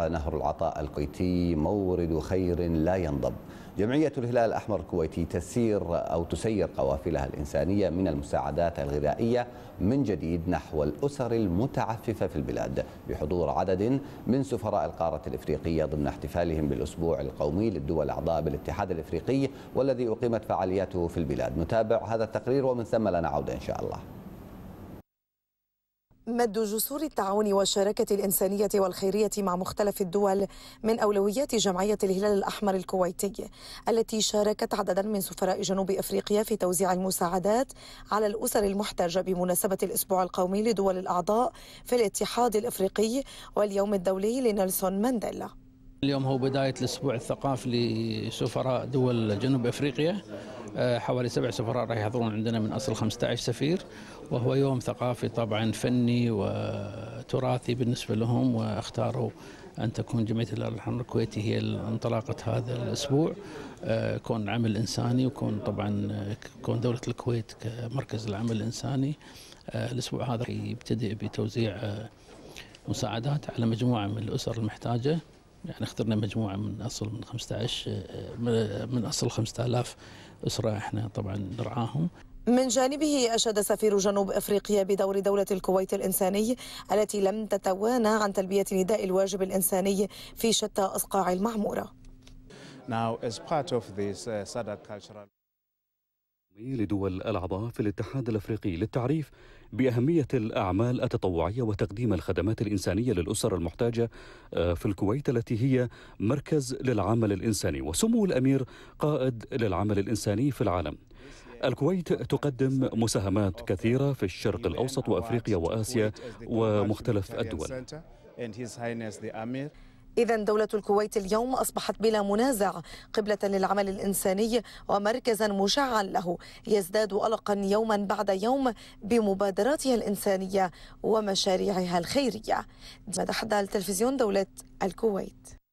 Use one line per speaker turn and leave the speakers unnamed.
نهر العطاء الكويتي مورد خير لا ينضب جمعية الهلال الأحمر الكويتي تسير أو تسير قوافلها الإنسانية من المساعدات الغذائية من جديد نحو الأسر المتعففة في البلاد بحضور عدد من سفراء القارة الإفريقية ضمن احتفالهم بالأسبوع القومي للدول الأعضاء بالاتحاد الإفريقي والذي أقيمت فعالياته في البلاد نتابع هذا التقرير ومن ثم لنعود إن شاء الله
مد جسور التعاون والشراكة الإنسانية والخيرية مع مختلف الدول من أولويات جمعية الهلال الأحمر الكويتي التي شاركت عددا من سفراء جنوب أفريقيا في توزيع المساعدات على الأسر المحتاجة بمناسبة الأسبوع القومي لدول الأعضاء في الاتحاد الإفريقي واليوم الدولي لنيلسون مانديلا
اليوم هو بداية الأسبوع الثقافي لسفراء دول جنوب أفريقيا آه، حوالي سبع سفراء راح يحضرون عندنا من أصل 15 سفير وهو يوم ثقافي طبعا فني وتراثي بالنسبة لهم واختاروا أن تكون جمعية الهلال الكويتي هي انطلاقة هذا الأسبوع آه، كون عمل إنساني وكون طبعا آه، كون دولة الكويت كمركز العمل الإنساني الأسبوع هذا يبتدئ بتوزيع مساعدات على مجموعة من الأسر المحتاجة يعني اخترنا مجموعه من اصل من 15 آه، آه، من اصل 5000 اسره احنا طبعا نرعاهم
من جانبه أشاد سفير جنوب أفريقيا بدور دولة الكويت الإنساني التي لم تتوانى عن تلبية نداء الواجب الإنساني في شتى أصقاع المعمورة.
Now, as part of this, uh, لدول الأعضاء
في الاتحاد الأفريقي للتعريف بأهمية الأعمال التطوعية وتقديم الخدمات الإنسانية للأسر المحتاجة آه، في الكويت التي هي مركز للعمل الإنساني وسمو الأمير قائد للعمل الإنساني في العالم الكويت تقدم مساهمات كثيرة في الشرق الأوسط وأفريقيا وآسيا ومختلف الدول
إذا دولة الكويت اليوم أصبحت بلا منازع قبلة للعمل الإنساني ومركزا مشعا له يزداد ألقا يوما بعد يوم بمبادراتها الإنسانية ومشاريعها الخيرية مدى حدال دولة الكويت